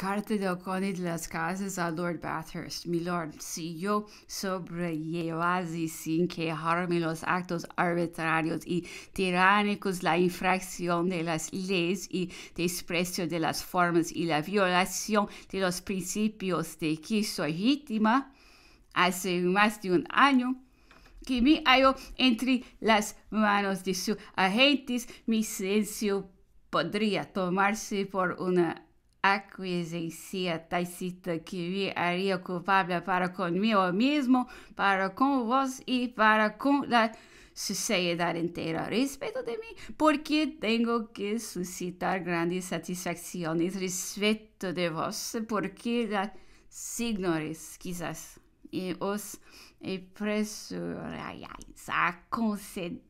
carta de O'Connor de las casas a Lord Bathurst. Mi Lord, si yo sobrellevase sin quejarme los actos arbitrarios y tiránicos, la infracción de las leyes y desprecio de las formas y la violación de los principios de que soy víctima, hace más de un año, que me hallo entre las manos de sus agentes, mi silencio podría tomarse por una acquiescencia tacita que me haria culpável para comigo mesmo, para com vós e para com a sociedade inteira a respeito de mim, porque tenho que suscitar grandes satisfações respeito de vós, porque os signores, quizás, e os apressurais a conceder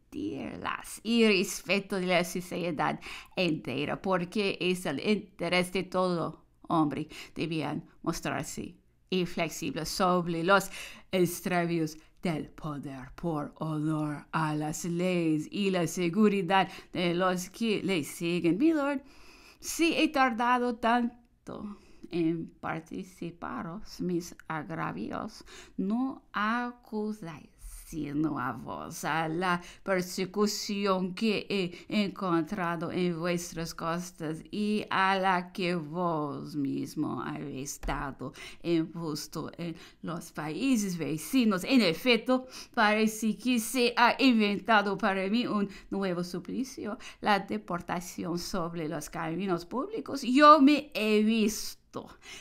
y respeto de la sociedad entera, porque es el interés de todo hombre. Debían mostrarse inflexibles sobre los extravíos del poder por honor a las leyes y la seguridad de los que le siguen. Mi Lord, si he tardado tanto en participaros mis agravios, no acusáis sino a vos, a la persecución que he encontrado em vuestras costas e a la que vos mismo habéis dado impuesto en los países vecinos. En efecto, parece que se ha inventado para mim un nuevo suplicio, la deportación sobre los caminos públicos. Yo me he visto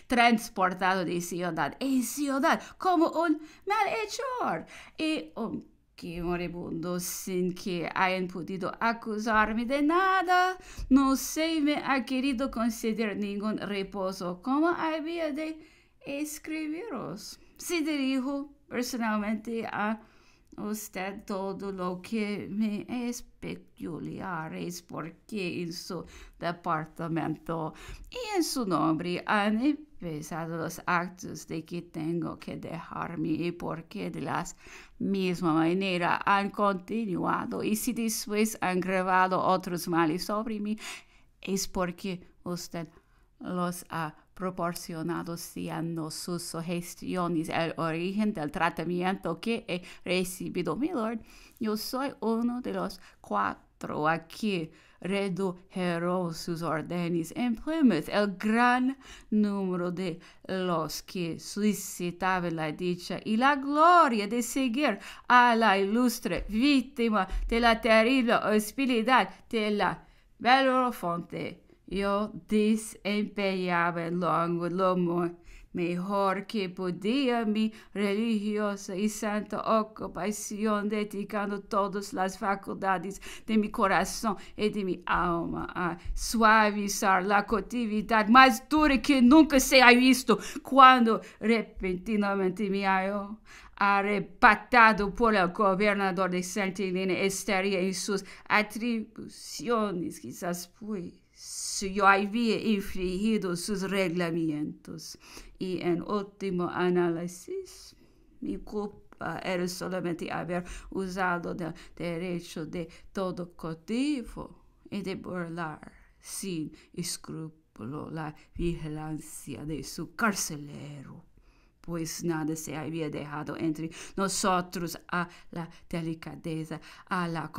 transportado de ciudad en ciudad como un malhechor y un um, que moribundo sin que hayan podido acusarme de nada. No se me ha querido conceder ningún reposo como había de escribiros. Se dirijo personalmente a usted todo lo que me es peculiar es porque en su departamento y en su nombre han empezado los actos de que tengo que dejarme y porque de las misma manera han continuado y si después han grabado otros males sobre mí es porque usted los ha proporcionados siendo sus sugestiones el origen del tratamiento que he recibido, mi Lord. Yo soy uno de los cuatro aquí redujeron sus órdenes en Plymouth el gran número de los que suscitaban la dicha y la gloria de seguir a la ilustre víctima de la terrible hostilidad de la fonte Eu desempenhava longo lomo melhor que podia minha religiosa e santa ocupação, dedicando todas as faculdades de meu coração e de minha alma a suavizar a cotividade mais dura que nunca se ha visto, quando repentinamente me halló arrebatado por el governador de Helena estaria em suas atribuições, quizás, pois se eu havia infringido seus regulamentos e, em último análisis minha culpa era somente haver usado o direito de todo cotivo e de burlar sem escrúpulo a vigilância de seu carcelero pois nada se havia deixado entre nós a la delicadeza, a la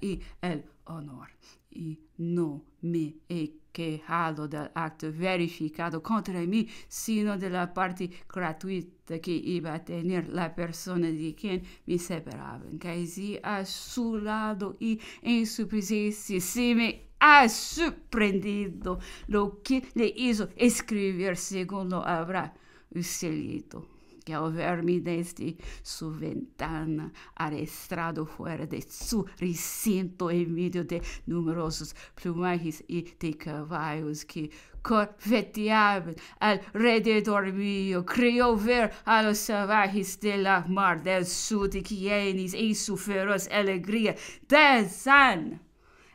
e y el honor. Y e no me he quejado del acto verificado contra mí, sino de la parte gratuita que iba a tener la persona de quien me separaban. Caí a su lado y en su presencia se me ha sorprendido lo que le hizo escribir según lo habrá que ao ver-me deste su ventana arestrado fora de su recinto in medio de numerosos plumajes e de cavalos que corveteavam al rededor mio, criou ver a los salvajes de la mar del sud e que enis e su feroz alegria desan.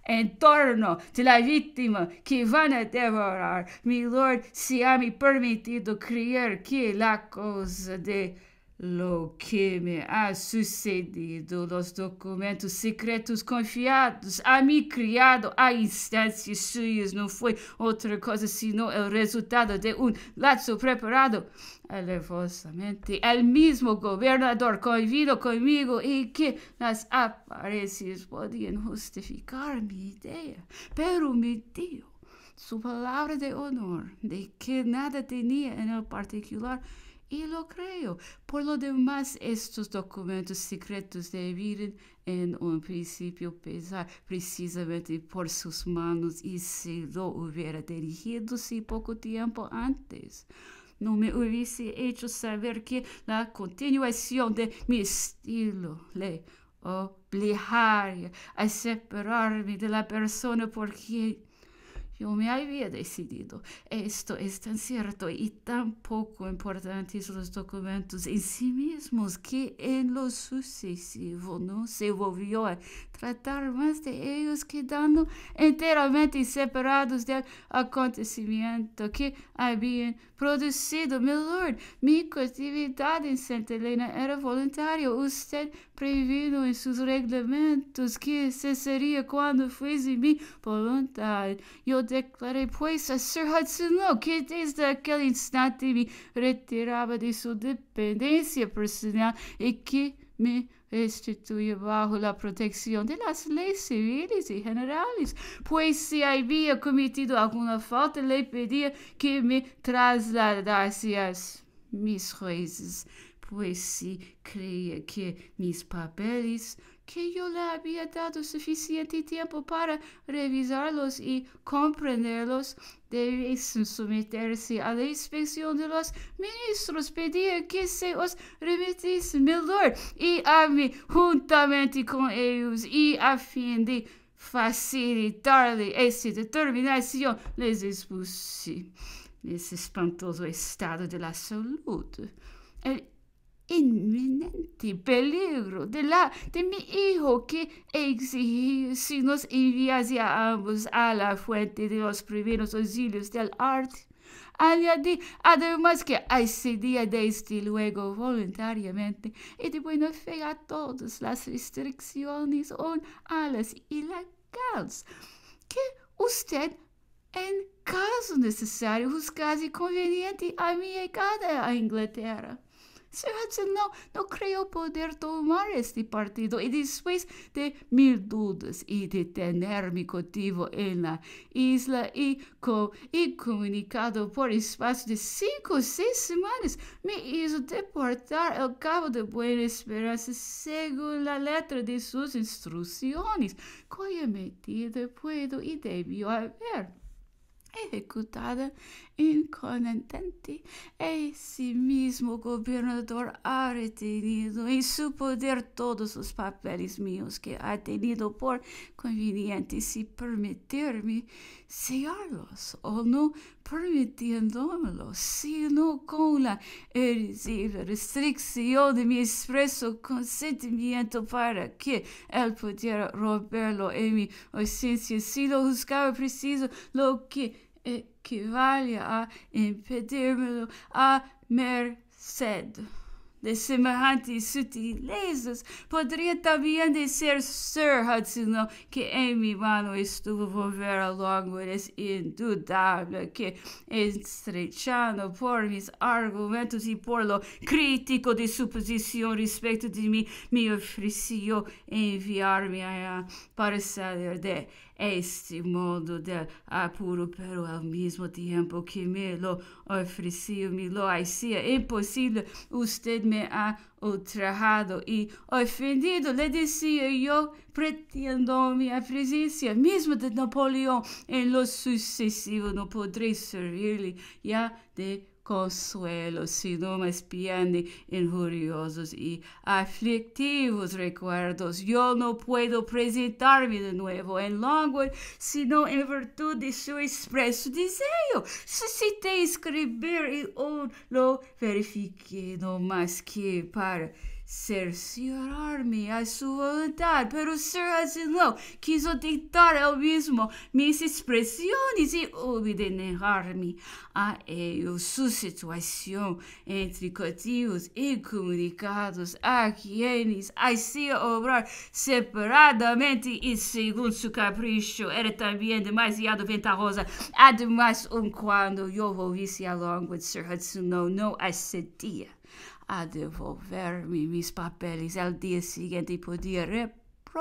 en torno de la víctima que van a devorar. Mi Lord, si ha mi permitido creer que la cosa de... Lo que me ha sucedido, los documentos secretos confiados a mi criado a instâncias suas não foi outra coisa senão o resultado de um lazo preparado alevosamente. É el mesmo governador convido comigo e que nas aparências podiam justificar minha ideia, pero me deu sua palavra de honor de que nada tinha em particular Y lo creo. Por lo demás, estos documentos secretos debieron en un principio pesar precisamente por sus manos y si lo hubiera dirigido si poco tiempo antes no me hubiese hecho saber que la continuación de mi estilo le obligaría a separarme de la persona por quien Yo me había decidido. Esto es tan cierto y tan poco importantes los documentos en sí mismos que en lo sucesivo no se volvió a tratar más de ellos quedando enteramente separados del acontecimiento que habían producido. Lord, mi cautividad en Santa Helena era voluntária. Usted previno en sus reglamentos que se sería cuando fuese mi voluntad. Yo declarei, pois, a Sir Hudson Lowe que desde aquele instante me retirava de sua dependência personal e que me restituía bajo la proteção de las civis civiles gerais. generales, se si cometido alguma falta lhe pedia que me trasladasse as mis jueces, Pois se creia que mis papéis que eu lhe havia dado suficiente tempo para revisá-los e compreendê-los, deve submeter-se à inspeção de los ministros. Pedia que se os remetisse melhor e a mim juntamente com eles, e a fim de facilitar-lhe essa determinação, les expulse nesse espantoso estado de la saúde. inminente peligro de, la, de mi hijo que exigí si nos enviase a ambos a la fuente de los primeros auxilios del arte. Añadí además que de desde luego voluntariamente y de buena fe a todas las restricciones o a las ilegales que usted en caso necesario juzgase conveniente a mi llegada a Inglaterra. Se hace, no, no creo poder tomar este partido. Y después de mil dudas y de tener mi cultivo en la isla y, comunicado por espacio de cinco o seis semanas, me hizo deportar al cabo de Buena Esperanza según la letra de sus instrucciones, cuya metido puedo y debió haber ejecutada inconetente, é esse mesmo governador ha retenido em seu poder todos os papeles meus que ha é tenido por conveniente se permitir-me sellarlos ou não permitindo-lo, sino com la restrição de mi expresso consentimento para que ele pudiera roberlo em minha ausência, se lo juzgava preciso, lo que equivale a impedir-me a merced de semelhantes sutilezas, poderia também dizer Sir Hudson que em minha mano estuvo volver a longas indudável que, estrechando por mis argumentos e por lo crítico de suposição respeito de mim, me ofereceu enviar-me a sair de este modo de apuro, pero ao mesmo tempo que me lo ofereceu, me lo hacía impossível usted me ha ultrajado e ofendido, le dizia eu pretendo minha presença, mesmo de Napoleão, em lo não poderei servir-lhe, já de consuelo, sino más bien injuriosos y aflictivos recuerdos. Yo no puedo presentarme de nuevo en Longwood, sino en virtud de su expreso deseo. Suscité escribir y aún lo verifique no más que para cerciorar-me a sua vontade, pero Sir asilão, quis tentar eu mesmo Minhas expressões e obdenar-me a ele, sua situação entre cativos e comunicados a quienes hacía assim obrar separadamente e segundo seu capricho era também demasiado ventajosa, Ademais, um quando eu volvisse a língua Sir Hudson, não, não assentia a devolver-me mis papéis, ao dia siguiente podia podía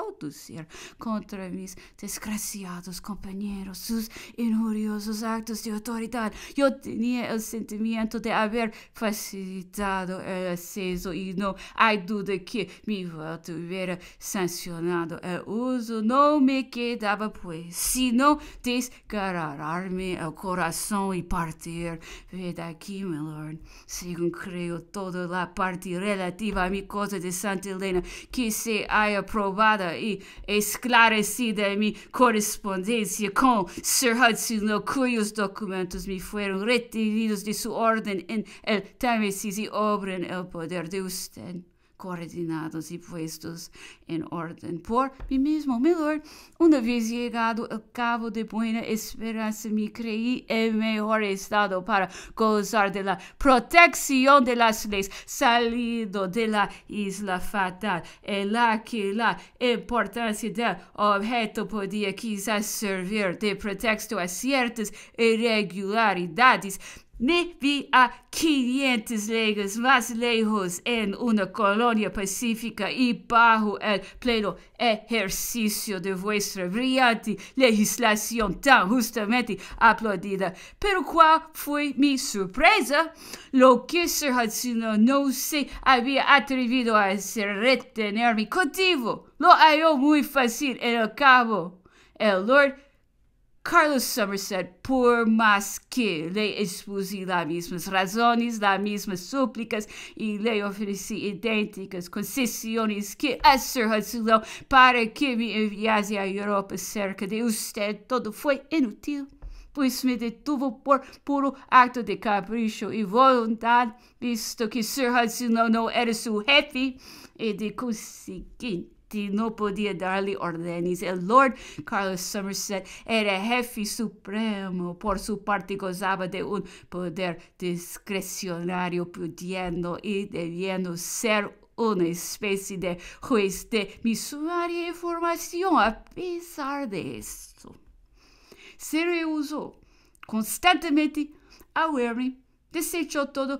producir contra mis desgraciados compañeros sus injuriosos actos de autoridad. Yo tenía el sentimiento de haber facilitado el acceso y no hay duda que mi voto hubiera sancionado el uso. No me quedaba pues sino desgarrarme el corazón y partir. Ved aquí, mi lord, según creo toda la parte relativa a mi cosa de Santa Elena que se haya probada e, a minha correspondência com Sir Hudson Lowe, cujos documentos me foram retirados de sua ordem em el Támesis e obra em el poder de usted coordinados e puestos em ordem por mim mesmo melhor. uma vez chegado ao cabo de boa esperança me creí em melhor estado para gozar de la de las leis, salido de la isla fatal, em é la que la importancia del objeto podia quizás servir de pretexto a ciertas irregularidades ni vi a 500 leyes más lejos en una colonia pacífica y bajo el pleno ejercicio de vuestra brillante legislación tan justamente aplaudida. Pero cuál fue mi sorpresa? Lo que Sir Hudson no se había atrevido a hacer retener mi Lo halló muy fácil en el cabo. El Lord Carlos Somerset, por mais que lhe expus as mesmas razões, as mesmas súplicas, e lhe ofereci idênticas concessões que a Sir Hudson para que me enviasse à Europa cerca de usted, tudo foi inútil. Pois me detuvo por puro acto de capricho e vontade, visto que Sir Hudson não era seu jefe, e de conseguinte não podia dar-lhe ordens. o Lord Carlos Somerset era jefe supremo, por su parte gozava de um poder discrecionário podendo e devendo ser uma espécie de juez de misuaria información. A pesar de se reusou constantemente a ouvir. Desse toda todo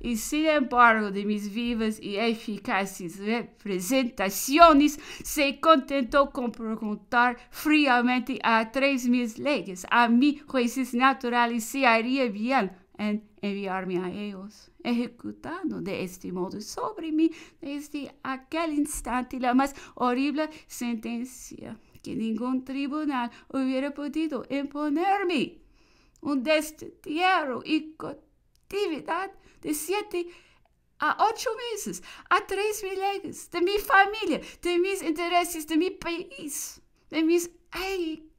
e, sem sin embargo de mis vivas e eficazes representações, se contentou com perguntar friamente a três mis leis a mim, jueces naturales, haria bem bien enviar-me a eles, ejecutando de este modo sobre mim desde aquele instante a mais horrible sentença que nenhum tribunal hubiera podido imponer-me um destierro e cautividade de sete a oito meses, a três milhas, de minha família, de meus interesses, de meu país, de meus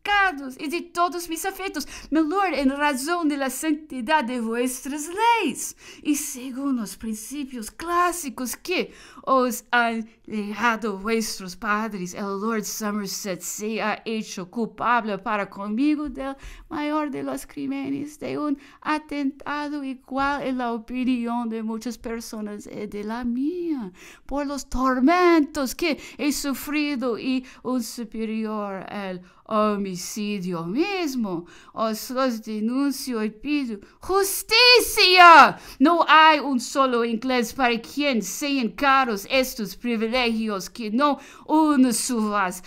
pecados e de todos mis afetos, meu Lord, em razão da santidade de vuestras leis e segundo os princípios clássicos que os han dejado vuestros padres, el Lord Somerset se ha hecho culpable para comigo del maior de los crímenes de un atentado igual en la opinión de muchas personas y de la mía, por los tormentos que he sufrido y un superior el homicídio mesmo, os seus denúncios pediam justiça. Não há um solo inglês para quem sejam caros estes privilégios que não une suas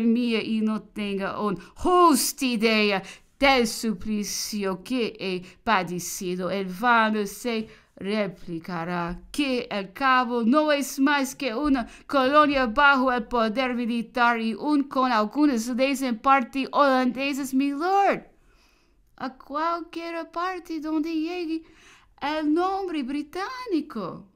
minha e não tenha uma justa ideia del suplicio que é padecido. vai vano sei replicará que el cabo no es más que una colonia bajo el poder militar y un con algunos em parte holandeses, mi lord. A cualquier parte donde llegue el nombre británico.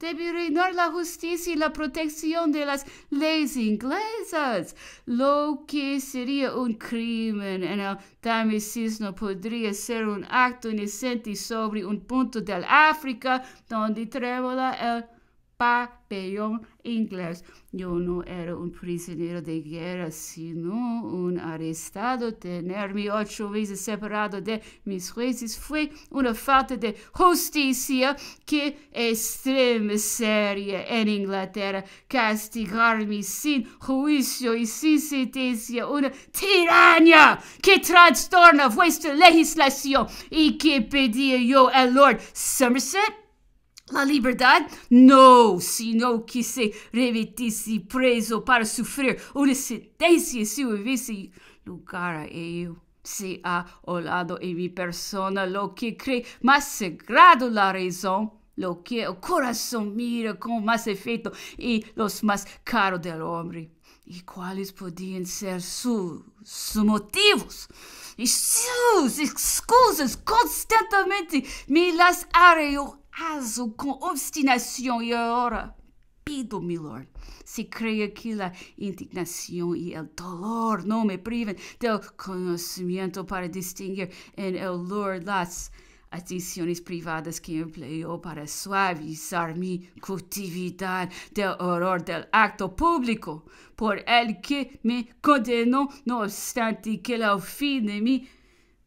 Debe reinar la justicia y la protección de las leyes inglesas, lo que sería un crimen en el no podría ser un acto inocente sobre un punto del África donde trébola el papelón inglés. Yo no era un prisionero de guerra, sino un arrestado. Tenerme ocho veces separado de mis jueces fue una falta de justicia que seria en Inglaterra. Castigarme sin juicio y sin sentencia, una tiranía que trastorna vuestra legislación y que pedía yo al Lord Somerset La liberdade? Não, senão que se remetisse preso para sofrer uma sentença se suavíssima. Lugar a eu se ha olhado em minha persona lo que crê mais sagrado la razão, lo que o coração mira com mais efeito e los mais caros del homem. E quais podiam ser seus su motivos? E suas excusas constantemente me las areo aso com obstinação e agora pido, milord, se creia que a indignação e o dolor não me privem do conhecimento para distinguir em el Lord las adições privadas que empleou para suavizar minha cultividade do horror do acto público, por el que me condenou, não obstante que ao fim de mim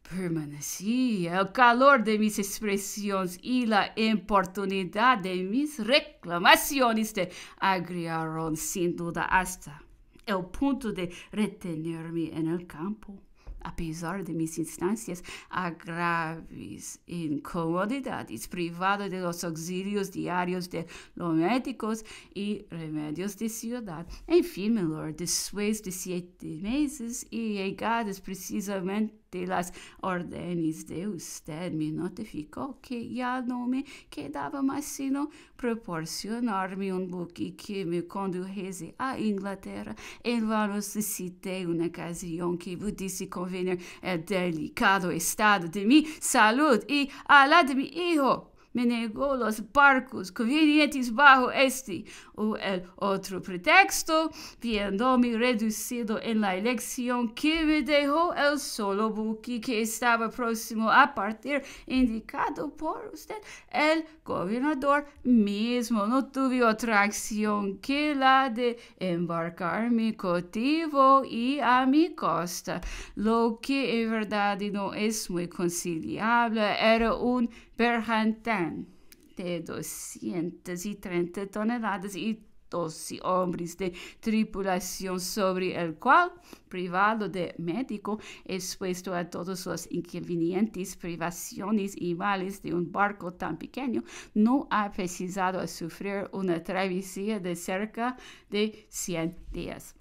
Permanecia o calor de minhas expressões e a importunidade de minhas reclamações te agriaram sem dúvida hasta é o ponto de retener en el campo, a pesar de minhas instâncias, a graves incomodidades, privado de los auxílios diários de los médicos e remédios de ciudad. Enfim, meu Lord, depois de siete meses e llegadas precisamente de las órdenes de usted me notificou que ya nome me dava mais sino proporcionarme un buque que me condujese a Inglaterra. En vano suscité uma ocasião que pudiese convenir el delicado estado de mi salud e a la de mi hijo. me negó los barcos convenientes bajo este o el otro pretexto, viéndome reducido en la elección que me dejó el solo buque que estaba próximo a partir, indicado por usted, el gobernador mismo. No tuve otra acción que la de embarcar mi cotivo y a mi costa, lo que en verdad no es muy conciliable, era un Tan, de 230 toneladas y 12 hombres de tripulación sobre el cual, privado de médico, expuesto a todos los inconvenientes, privaciones y males de un barco tan pequeño, no ha precisado sufrir una travesía de cerca de 100 días.